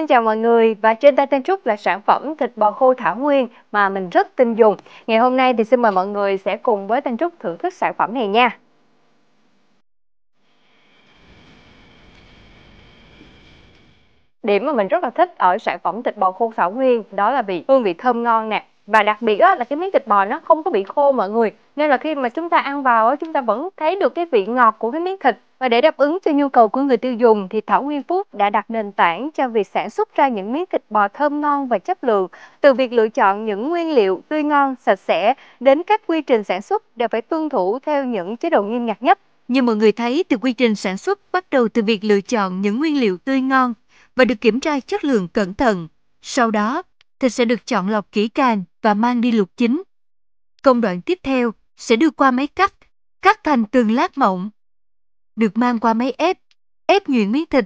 Xin chào mọi người và trên tay Tên Trúc là sản phẩm thịt bò khô Thảo Nguyên mà mình rất tin dùng. Ngày hôm nay thì xin mời mọi người sẽ cùng với Tên Trúc thưởng thức sản phẩm này nha. Điểm mà mình rất là thích ở sản phẩm thịt bò khô Thảo Nguyên đó là vị hương vị thơm ngon nè. Và đặc biệt là cái miếng thịt bò nó không có bị khô mọi người Nên là khi mà chúng ta ăn vào chúng ta vẫn thấy được cái vị ngọt của cái miếng thịt và để đáp ứng cho nhu cầu của người tiêu dùng thì Thảo Nguyên Phúc đã đặt nền tảng cho việc sản xuất ra những miếng thịt bò thơm ngon và chất lượng. Từ việc lựa chọn những nguyên liệu tươi ngon, sạch sẽ đến các quy trình sản xuất đều phải tuân thủ theo những chế độ nghiêm ngặt nhất. Như mọi người thấy từ quy trình sản xuất bắt đầu từ việc lựa chọn những nguyên liệu tươi ngon và được kiểm tra chất lượng cẩn thận. Sau đó, thịt sẽ được chọn lọc kỹ càng và mang đi luộc chín. Công đoạn tiếp theo sẽ đưa qua máy cắt, cắt thành từng lát mỏng được mang qua máy ép, ép nhuyễn miếng thịt.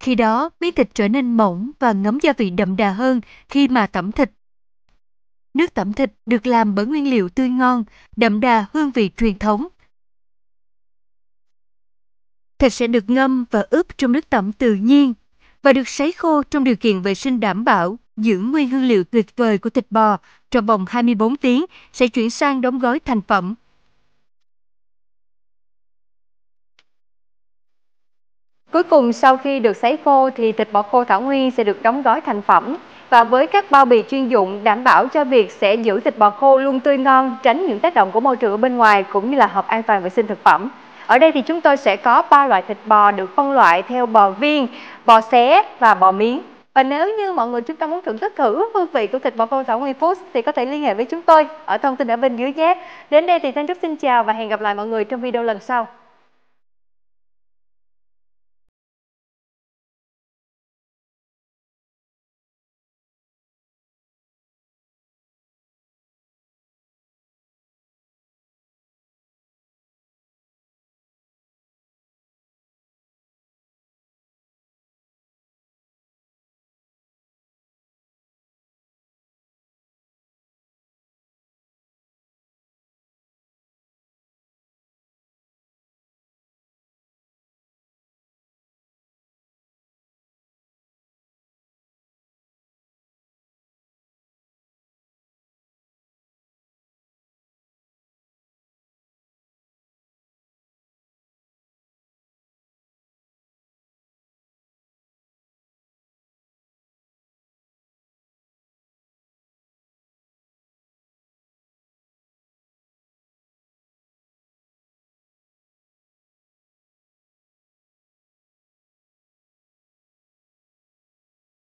Khi đó, miếng thịt trở nên mỏng và ngấm gia vị đậm đà hơn khi mà tẩm thịt. Nước tẩm thịt được làm bởi nguyên liệu tươi ngon, đậm đà hương vị truyền thống. Thịt sẽ được ngâm và ướp trong nước tẩm tự nhiên và được sấy khô trong điều kiện vệ sinh đảm bảo, giữ nguyên hương liệu tuyệt vời của thịt bò trong vòng 24 tiếng sẽ chuyển sang đóng gói thành phẩm Cuối cùng sau khi được sấy khô thì thịt bò khô Thảo Nguyên sẽ được đóng gói thành phẩm và với các bao bì chuyên dụng đảm bảo cho việc sẽ giữ thịt bò khô luôn tươi ngon, tránh những tác động của môi trường ở bên ngoài cũng như là hợp an toàn vệ sinh thực phẩm. Ở đây thì chúng tôi sẽ có ba loại thịt bò được phân loại theo bò viên, bò xé và bò miếng. Và nếu như mọi người chúng ta muốn thưởng thức thử hương vị của thịt bò khô Thảo Nguyên Food thì có thể liên hệ với chúng tôi ở thông tin ở bên dưới nhé. Đến đây thì Thanh Trúc xin chào và hẹn gặp lại mọi người trong video lần sau.